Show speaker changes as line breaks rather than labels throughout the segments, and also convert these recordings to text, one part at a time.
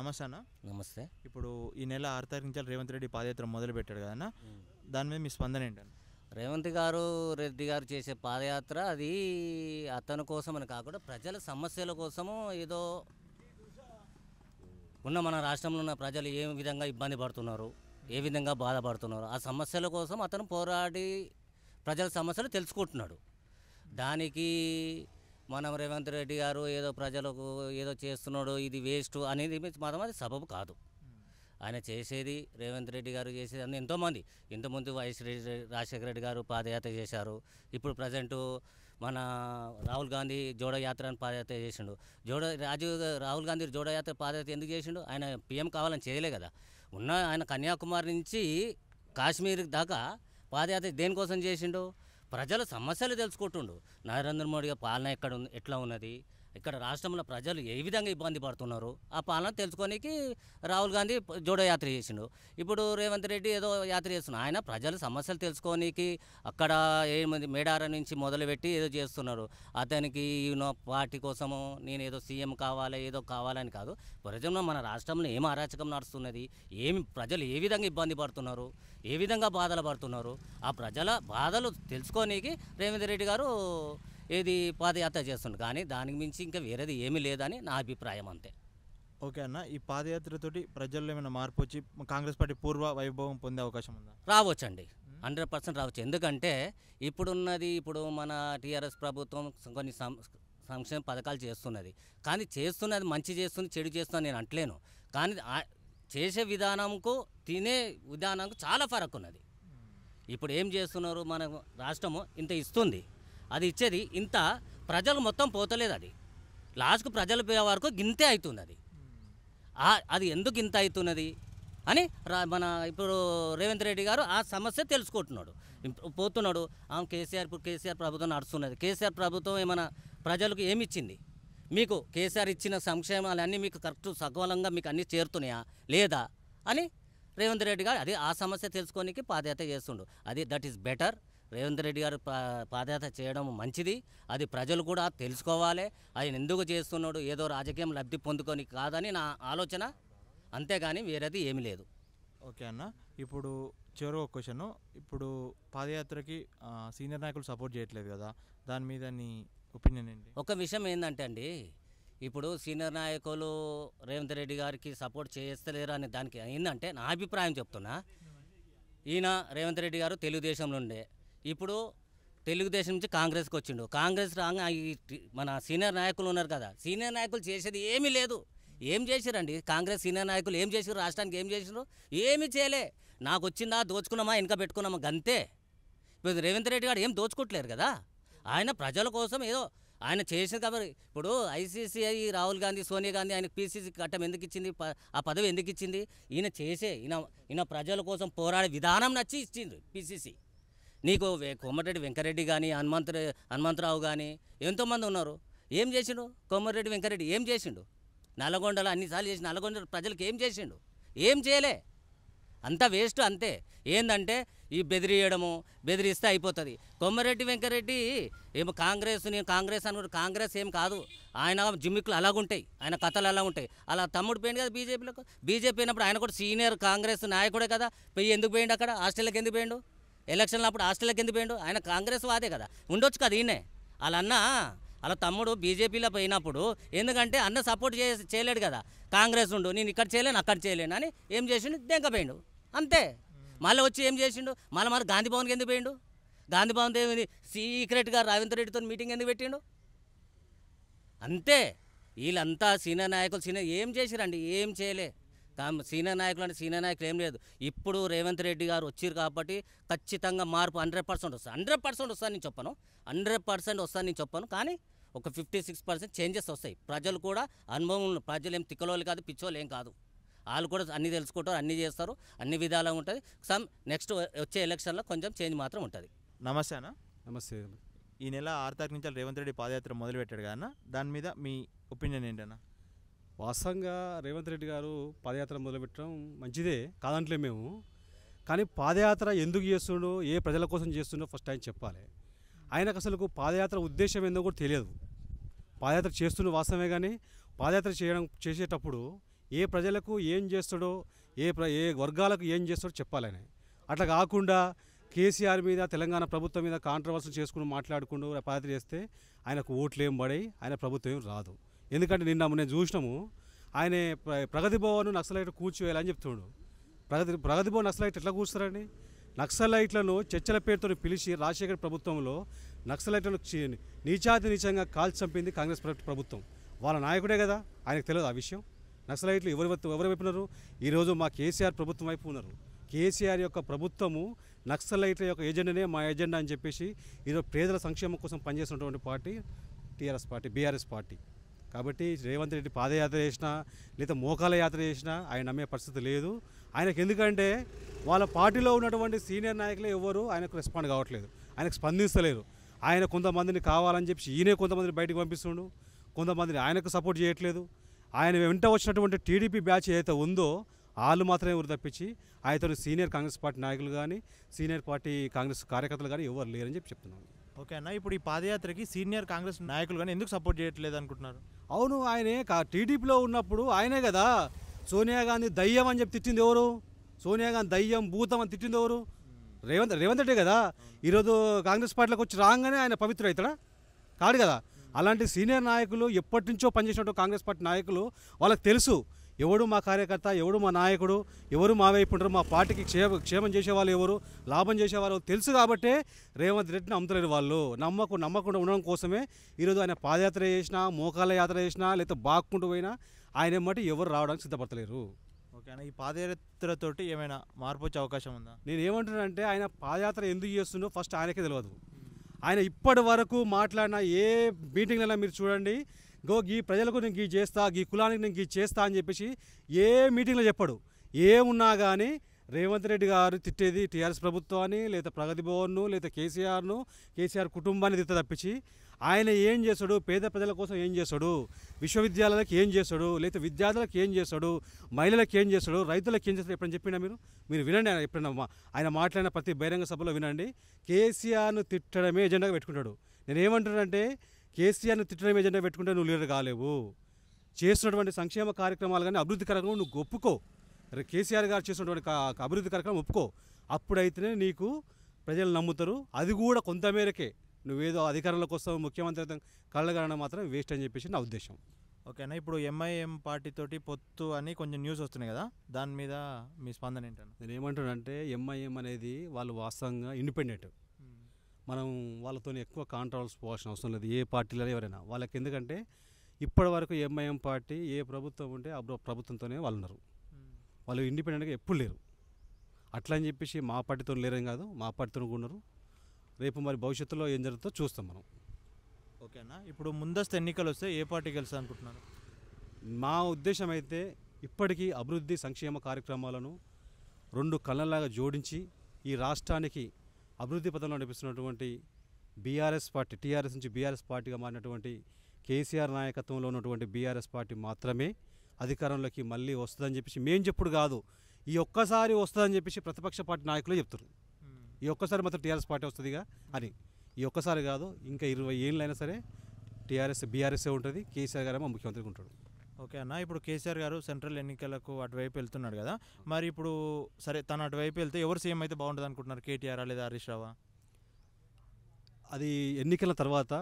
నమస్తే అన్న నమస్తే ఇప్పుడు ఈ నెల ఆరు తారీఖు నుంచి రేవంత్ రెడ్డి పాదయాత్ర మొదలు పెట్టాడు కదన్న దాని మీద మీ స్పందన ఏంటన్న
రేవంత్ గారు రెడ్డి గారు చేసే పాదయాత్ర అది అతని కోసం అని కాకుండా ప్రజల సమస్యల కోసము ఏదో ఉన్న మన రాష్ట్రంలో ఉన్న ప్రజలు ఏ విధంగా ఇబ్బంది పడుతున్నారు ఏ విధంగా బాధపడుతున్నారు ఆ సమస్యల కోసం అతను పోరాడి ప్రజల సమస్యలు తెలుసుకుంటున్నాడు దానికి మనం రేవంత్ రెడ్డి గారు ఏదో ప్రజలకు ఏదో చేస్తున్నాడు ఇది వేస్ట్ అనేది మాత్రం అది సబబు కాదు ఆయన చేసేది రేవంత్ రెడ్డి గారు చేసేది అని ఎంతోమంది ఇంతకుముందు వైఎస్ రెడ్డి రాజశేఖర రెడ్డి గారు పాదయాత్ర చేశారు ఇప్పుడు ప్రజెంటు మన రాహుల్ గాంధీ జోడయాత్ర అని పాదయాత్ర చేసిండు జోడ రాజీవ్ రాహుల్ గాంధీ జోడయాత్ర పాదయాత్ర ఎందుకు చేసిండు ఆయన పీఎం కావాలని చేయలే కదా ఉన్న ఆయన కన్యాకుమారి నుంచి కాశ్మీర్ దాకా పాదయాత్ర దేనికోసం చేసిండు ప్రజల సమస్యలు తెలుసుకుంటుండు నరేంద్ర మోడీ పాలన ఎక్కడ ఉంది ఎట్లా ఉన్నది ఇక్కడ రాష్ట్రంలో ప్రజలు ఏ విధంగా ఇబ్బంది పడుతున్నారు ఆ పాలన తెలుసుకోనికి రాహుల్ గాంధీ జోడో యాత్ర చేసిండు ఇప్పుడు రేవంత్ రెడ్డి ఏదో యాత్ర చేస్తున్నారు ఆయన ప్రజల సమస్యలు తెలుసుకోనికి అక్కడ ఏమంది మేడార నుంచి మొదలుపెట్టి ఏదో చేస్తున్నారు అతనికి పార్టీ కోసము నేను ఏదో సీఎం కావాలి ఏదో కావాలని కాదు ప్రజల్లో మన రాష్ట్రంలో ఏం అరాచకం నడుస్తున్నది ఏమి ప్రజలు ఏ విధంగా ఇబ్బంది పడుతున్నారు ఏ విధంగా బాధలు పడుతున్నారు ఆ ప్రజల బాధలు తెలుసుకోనికి రేవంత్ రెడ్డి గారు ఏది పాదయాత్ర చేస్తుండే కానీ దానికి మించి ఇంకా వేరేది ఏమీ లేదని నా అభిప్రాయం అంతే ఓకే అన్న ఈ పాదయాత్రతో ప్రజల్లో ఏమైనా మార్పు వచ్చి కాంగ్రెస్ పార్టీ పూర్వ వైభవం పొందే అవకాశం ఉందా రావచ్చండి హండ్రెడ్ పర్సెంట్ రావచ్చు ఎందుకంటే ఇప్పుడున్నది ఇప్పుడు మన టీఆర్ఎస్ ప్రభుత్వం కొన్ని సంక్షేమ పథకాలు చేస్తున్నది కానీ చేస్తున్నది మంచి చేస్తుంది చెడు చేస్తుంది నేను అంటలేను కానీ చేసే విధానంకు తినే విధానంకు చాలా ఫరక్ ఉన్నది ఇప్పుడు ఏం చేస్తున్నారు మన రాష్ట్రము ఇంత ఇస్తుంది అది ఇచ్చేది ఇంత ప్రజలు మొత్తం పోతలేదు అది లాస్ట్కు ప్రజలు పోయే వరకు గింతే అవుతుంది అది అది ఎందుకు ఇంత అవుతున్నది అని మన ఇప్పుడు రేవంత్ రెడ్డి గారు ఆ సమస్య తెలుసుకుంటున్నాడు పోతున్నాడు ఆమె కేసీఆర్ ఇప్పుడు కేసీఆర్ ప్రభుత్వం నడుస్తున్నది కేసీఆర్ ప్రభుత్వం ఏమైనా ప్రజలకు ఏమి ఇచ్చింది మీకు కేసీఆర్ ఇచ్చిన సంక్షేమాలు అన్నీ మీకు కరెక్ట్ సగవలంగా మీకు అన్నీ చేరుతున్నాయా లేదా అని రేవంత్ రెడ్డి గారు అది ఆ సమస్య తెలుసుకోనికి పాదయాత్ర చేస్తుండు అది that is better Revanth Reddy గారు పాదయాత్ర చేయడం మంచిది అది ప్రజలు కూడా తెలుసుకోవాలి ఆయన ఎందుకు చేస్తున్నాడు ఏదో రాజకీయం లబ్ధి పొందుకొని కాదని నా ఆలోచన అంతేగాని వేరేది ఏమీ లేదు
ఓకే అన్న ఇప్పుడు చివరి ఒక క్వశ్చన్ ఇప్పుడు పాదయాత్రకి సీనియర్ నాయకులు సపోర్ట్ చేయట్లేదు కదా దాని మీద నీ ఒపీనియన్ ఏంటి
ఒక విషయం ఏంటంటే అండి ఇప్పుడు సీనియర్ నాయకులు రేవంత్ రెడ్డి గారికి సపోర్ట్ చేస్తలేరు అనే దానికి ఏంటంటే నా అభిప్రాయం చెప్తున్నా ఈయన రేవంత్ రెడ్డి గారు తెలుగుదేశంలో ఉండే ఇప్పుడు తెలుగుదేశం నుంచి కాంగ్రెస్కి వచ్చిండు కాంగ్రెస్ రాగా మన సీనియర్ నాయకులు ఉన్నారు కదా సీనియర్ నాయకులు చేసేది ఏమీ లేదు ఏం చేసిరండి కాంగ్రెస్ సీనియర్ నాయకులు ఏం చేసిరు రాష్ట్రానికి ఏం చేసిరు ఏమీ చేయలే నాకు వచ్చిందా దోచుకున్నామా వెనక పెట్టుకున్నామా గంతే ఇప్పుడు రేవంత్ రెడ్డి గారు ఏం దోచుకోవట్లేరు కదా ఆయన ప్రజల కోసం ఏదో ఆయన చేసింది కాబట్టి ఇప్పుడు ఐసీసీఐ రాహుల్ గాంధీ సోనియా గాంధీ ఆయనకు పీసీసీ కట్టం ఎందుకు ఇచ్చింది ఆ పదవి ఎందుకు ఇచ్చింది ఈయన చేసే ఈయన ఈయన ప్రజల కోసం పోరాడే విధానం నచ్చి ఇచ్చింది పీసీసీ నీకు కోమటిరెడ్డి వెంకరెడ్డి కానీ హనుమంత హనుమంతరావు కానీ ఎంతోమంది ఉన్నారు ఏం చేసిండు కోమటిరెడ్డి వెంకరెడ్డి ఏం చేసిండు నల్గొండలో అన్నిసార్లు చేసి నల్గొండ ప్రజలకు ఏం చేసిండు ఏం చేయలే అంత వేస్ట్ అంతే ఏంటంటే ఈ బెదిరియడము బెదిరిస్తే అయిపోతుంది కొమ్మరెడ్డి వెంకరెడ్డి ఏమో కాంగ్రెస్ నేను కాంగ్రెస్ అనుకుంటే కాంగ్రెస్ ఏం కాదు ఆయన జిమ్మిక్లు అలాగుంటాయి ఆయన కథలు అలా ఉంటాయి అలా తమ్ముడు పోయింది కదా బీజేపీలకు బీజేపీ అయినప్పుడు ఆయన కూడా సీనియర్ కాంగ్రెస్ నాయకుడే కదా పోయి ఎందుకు పోయిండు అక్కడ హాస్టల్కి ఎందుకు పోయిండు ఎలక్షన్లు అప్పుడు హాస్టల్కి ఎందుకు పోయిండు ఆయన కాంగ్రెస్ వాదే కదా ఉండొచ్చు కదా ఈయనే వాళ్ళన్నా అలా తమ్ముడు బీజేపీలో పోయినప్పుడు ఎందుకంటే అన్న సపోర్ట్ చే చేయలేడు కదా కాంగ్రెస్ ఉండు నేను ఇక్కడ చేయలేను అక్కడ చేయలేను అని ఏం చేసిండు దెంకపోయిండు అంతే మళ్ళీ వచ్చి ఏం చేసిండు మళ్ళీ మరి గాంధీ భవన్కి ఎందుకు పోయిండు గాంధీ భవన్ ఏమి సీక్రెట్గా రవీంద్ర రెడ్డితో మీటింగ్ ఎందుకు పెట్టిండు అంతే వీళ్ళంతా సీనియర్ నాయకులు సీనియర్ ఏం చేసిరండి ఏం చేయలే తాము సీనియర్ నాయకులు అంటే సీనియర్ నాయకులు ఏం లేదు ఇప్పుడు రేవంత్ రెడ్డి గారు వచ్చారు కాబట్టి ఖచ్చితంగా మార్పు హండ్రెడ్ పర్సెంట్ వస్తుంది హండ్రెడ్ పర్సెంట్ వస్తాను నేను చెప్పను హండ్రెడ్ పర్సెంట్ వస్తాను నేను చెప్పను కానీ ఒక ఫిఫ్టీ సిక్స్ పర్సెంట్ చేంజెస్ వస్తాయి ప్రజలు కూడా అనుభవం ప్రజలు ఏం తిక్కలోళ్ళు కాదు పిచ్చోళ్ళు ఏం కాదు వాళ్ళు కూడా అన్నీ తెలుసుకుంటారు అన్నీ చేస్తారు అన్ని విధాలుగా ఉంటుంది సమ్ నెక్స్ట్ వచ్చే ఎలక్షన్లో కొంచెం చేంజ్ మాత్రం ఉంటుంది
నమస్తే అన్న నమస్తే
ఈ నెల ఆరు తారీఖు నుంచి రేవంత్ రెడ్డి పాదయాత్ర
మొదలుపెట్టాడు కదన్న దాని మీద మీ ఒపీనియన్ ఏంటన్నా వాస్తవంగా రేవంత్ రెడ్డి గారు పాదయాత్ర మొదలుపెట్టడం మంచిదే కాదంటలే మేము కానీ పాదయాత్ర ఎందుకు చేస్తుండో ఏ ప్రజల కోసం చేస్తుండో ఫస్ట్ ఆయన చెప్పాలి ఆయనకు అసలు పాదయాత్ర ఉద్దేశం ఏందో కూడా తెలియదు పాదయాత్ర చేస్తున్న వాస్తవమే కానీ పాదయాత్ర చేయడం చేసేటప్పుడు ఏ ప్రజలకు ఏం చేస్తాడో ఏ ప్ర ఏ వర్గాలకు ఏం చేస్తాడో చెప్పాలని అట్లా కాకుండా కేసీఆర్ మీద తెలంగాణ ప్రభుత్వం మీద కాంట్రవర్సీ చేసుకుని మాట్లాడుకుంటూ పాదయాత్ర చేస్తే ఆయనకు ఓట్లు ఏం పడాయి ఆయన ప్రభుత్వం రాదు ఎందుకంటే నిన్న నేను చూసినాము ఆయన ప్రగతి భవన్ నక్సలైట్ కూర్చోవేయాలని చెప్తున్నాడు ప్రగతి ప్రగతి భవన్ నక్సలైట్ ఎట్లా కూర్చున్నారండి నక్సలైట్లను చర్చల పేరుతో పిలిచి రాజశేఖర్ ప్రభుత్వంలో నక్సలైట్లను నీచాతి నీచంగా కాల్చి చంపింది కాంగ్రెస్ ప్రభుత్వం వాళ్ళ నాయకుడే కదా ఆయనకు తెలియదు ఆ విషయం నక్సలైట్లు ఎవరు ఎవరు వైపు ఉన్నారు ఈరోజు మా కేసీఆర్ ప్రభుత్వం వైపు ఉన్నారు కేసీఆర్ యొక్క ప్రభుత్వము నక్సలైట్ల యొక్క ఏజెండానే మా ఏజెండా అని చెప్పేసి ఈరోజు పేదల సంక్షేమం కోసం పనిచేస్తున్నటువంటి party TRS party BRS party కాబట్టి రేవంత్ రెడ్డి పాదయాత్ర చేసినా లేదా మోకాల యాత్ర చేసినా ఆయన నమ్మే పరిస్థితి లేదు ఆయనకు ఎందుకంటే వాళ్ళ పార్టీలో ఉన్నటువంటి సీనియర్ నాయకులే ఎవరు ఆయనకు రెస్పాండ్ కావట్లేదు ఆయనకు స్పందిస్తలేరు ఆయన కొంతమందిని కావాలని చెప్పి ఈయనే కొంతమందిని బయటకు పంపిస్తుండు కొంతమందిని ఆయనకు సపోర్ట్ చేయట్లేదు ఆయన వెంట వచ్చినటువంటి టీడీపీ బ్యాచ్ ఏదైతే ఉందో వాళ్ళు మాత్రమే ఊరు తప్పించి ఆయనతో సీనియర్ కాంగ్రెస్ పార్టీ నాయకులు కానీ సీనియర్ పార్టీ కాంగ్రెస్ కార్యకర్తలు కానీ ఎవరు లేరని చెప్పి చెప్తున్నాను
ఓకే అన్న ఇప్పుడు ఈ పాదయాత్రకి సీనియర్ కాంగ్రెస్ నాయకులు కానీ ఎందుకు సపోర్ట్ చేయట్లేదు అనుకుంటున్నారు
అవును ఆయనే టీడీపీలో ఉన్నప్పుడు ఆయనే కదా సోనియా గాంధీ దయ్యం అని చెప్పి తిట్టింది ఎవరు సోనియా గాంధీ దయ్యం భూతం అని తిట్టింది ఎవరు రేవంత్ రేవంత్ రెడ్డి కదా ఈరోజు కాంగ్రెస్ పార్టీలోకి వచ్చి రాగానే ఆయన పవిత్ర అవుతాడా కాదు కదా అలాంటి సీనియర్ నాయకులు ఎప్పటి నుంచో పనిచేసినట్టు కాంగ్రెస్ పార్టీ నాయకులు వాళ్ళకి తెలుసు ఎవడు మా కార్యకర్త ఎవడు మా నాయకుడు ఎవరు మా వైపు ఉంటారు మా పార్టీకి క్షేమ క్షేమం చేసేవాళ్ళు ఎవరు లాభం చేసేవాళ్ళు తెలుసు కాబట్టే రేవంత్ రెడ్డిని అమ్ముతలేరు వాళ్ళు నమ్మకు నమ్మకుండా ఉండడం కోసమే ఈరోజు ఆయన పాదయాత్ర చేసినా మోకాళ్ళ యాత్ర చేసినా లేకపోతే బాక్కుంటూ పోయినా ఆయన ఏమంటే ఎవరు రావడానికి సిద్ధపడతలేరు ఓకే ఈ పాదయాత్రతోటి ఏమైనా మార్పు వచ్చే అవకాశం ఉందా నేను ఏమంటున్నానంటే ఆయన పాదయాత్ర ఎందుకు చేస్తుండో ఫస్ట్ ఆయనకే తెలియదు ఆయన ఇప్పటి వరకు మాట్లాడిన ఏ మీటింగ్లైనా మీరు చూడండి గో గీ ప్రజలకు నేను గీ చేస్తా గీ కులానికి నేను గీ చేస్తా అని చెప్పేసి ఏ మీటింగ్లో చెప్పడు ఏమున్నా కానీ రేవంత్ రెడ్డి గారు తిట్టేది టీఆర్ఎస్ ప్రభుత్వాన్ని లేదా ప్రగతి భవన్ను లేదా కేసీఆర్ను కేసీఆర్ కుటుంబాన్ని తిట్ట తప్పించి ఆయన ఏం చేశాడు పేద ప్రజల కోసం ఏం చేశాడు విశ్వవిద్యాలయాలకు ఏం చేశాడు లేదా విద్యార్థులకు ఏం చేశాడు మహిళలకు ఏం చేశాడు రైతులకు ఏం చేస్తాడు ఎప్పుడైనా చెప్పినా మీరు మీరు వినండి ఆయన ఎప్పుడైనా ఆయన మాట్లాడిన ప్రతి బహిరంగ సభలో వినండి కేసీఆర్ను తిట్టడమే ఎజెండాగా పెట్టుకుంటాడు నేనేమంటున్నానంటే కేసీఆర్ని తిట్టడం ఏజెండా పెట్టుకుంటే నువ్వు లీడర్ కాలేవు చేస్తున్నటువంటి సంక్షేమ కార్యక్రమాలు కానీ అభివృద్ధి కార్యక్రమం నువ్వు ఒప్పుకో కేసీఆర్ గారు చేసినటువంటి అభివృద్ధి కార్యక్రమం ఒప్పుకో అప్పుడైతేనే నీకు ప్రజలు నమ్ముతారు అది కూడా కొంతమేరకే నువ్వేదో అధికారంలోకి కోసం ముఖ్యమంత్రి కళ్ళగలన మాత్రం వేస్ట్ అని చెప్పేసి నా ఉద్దేశం
ఓకేనా ఇప్పుడు ఎంఐఎం పార్టీతోటి పొత్తు అని కొంచెం న్యూస్ వస్తున్నాయి కదా దాని మీద మీ స్పందన ఏంటంటే
నేను ఏమంటున్నానంటే ఎంఐఎం అనేది వాళ్ళు వాస్తవంగా ఇండిపెండెంట్ మనం వాళ్ళతో ఎక్కువ కాంట్రవర్స్ పోవాల్సిన అవసరం లేదు ఏ పార్టీలో ఎవరైనా వాళ్ళకి ఎందుకంటే ఇప్పటి వరకు ఎంఐఎం పార్టీ ఏ ప్రభుత్వం ఉంటే ఆ ప్రభుత్వంతోనే వాళ్ళు ఉన్నారు వాళ్ళు ఇండిపెండెంట్గా ఎప్పుడు లేరు అట్లా అని చెప్పేసి మా పార్టీతో లేరేం కాదు మా పార్టీతో ఉన్నారు రేపు మరి భవిష్యత్తులో ఏం జరుగుతుందో చూస్తాం మనం
ఓకేనా ఇప్పుడు
ముందస్తు ఎన్నికలు వస్తే ఏ పార్టీ గెలుస్తా అనుకుంటున్నారు మా ఉద్దేశం అయితే ఇప్పటికీ అభివృద్ధి సంక్షేమ కార్యక్రమాలను రెండు కళ్ళలాగా జోడించి ఈ రాష్ట్రానికి అభివృద్ధి పదంలో నడిపిస్తున్నటువంటి బీఆర్ఎస్ పార్టీ టీఆర్ఎస్ నుంచి బీఆర్ఎస్ పార్టీగా మారినటువంటి కేసీఆర్ నాయకత్వంలో ఉన్నటువంటి బీఆర్ఎస్ పార్టీ మాత్రమే అధికారంలోకి మళ్ళీ వస్తుందని చెప్పేసి మేం చెప్పుడు కాదు ఈ ఒక్కసారి వస్తుందని చెప్పేసి ప్రతిపక్ష పార్టీ నాయకులు చెప్తారు ఈ ఒక్కసారి మాత్రం టీఆర్ఎస్ పార్టీ వస్తుందిగా అని ఈ ఒక్కసారి కాదు ఇంకా ఇరవై ఏళ్ళైనా సరే టీఆర్ఎస్ బీఆర్ఎస్ఏ ఉంటుంది కేసీఆర్ గారేమో ముఖ్యమంత్రిగా ఉంటాడు
ఓకే అన్న ఇప్పుడు కేసీఆర్ గారు సెంట్రల్ ఎన్నికలకు అటువైపు వెళ్తున్నాడు కదా మరి ఇప్పుడు సరే తను అటువైపు వెళ్తే ఎవరు సీఎం అయితే బాగుంటుంది అనుకుంటున్నారు కేటీఆర్
లేదా హరీష్ రావా అది ఎన్నికల తర్వాత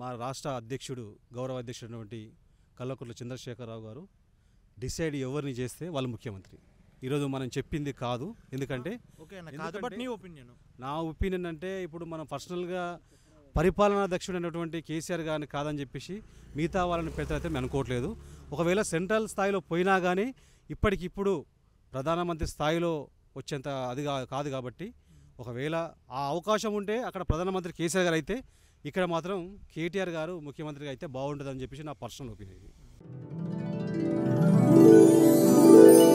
మా రాష్ట్ర అధ్యక్షుడు గౌరవ అధ్యక్షుడైనటువంటి కల్లకుర్ల చంద్రశేఖరరావు గారు డిసైడ్ ఎవరిని చేస్తే వాళ్ళు ముఖ్యమంత్రి ఈరోజు మనం చెప్పింది కాదు ఎందుకంటే నా ఒపీనియన్ అంటే ఇప్పుడు మనం పర్సనల్గా పరిపాలనా దక్షుడైనటువంటి కేసీఆర్ గారిని కాదని చెప్పేసి మిగతా వాళ్ళని పెద్దలైతే మేము అనుకోవట్లేదు ఒకవేళ సెంట్రల్ స్థాయిలో పోయినా కానీ ఇప్పటికిప్పుడు ప్రధానమంత్రి స్థాయిలో వచ్చేంత అది కాదు కాబట్టి ఒకవేళ ఆ అవకాశం ఉంటే అక్కడ ప్రధానమంత్రి కేసీఆర్ గారు అయితే ఇక్కడ మాత్రం కేటీఆర్ గారు ముఖ్యమంత్రిగా అయితే బాగుంటుందని చెప్పేసి నా పర్సనల్ ఒపీనియన్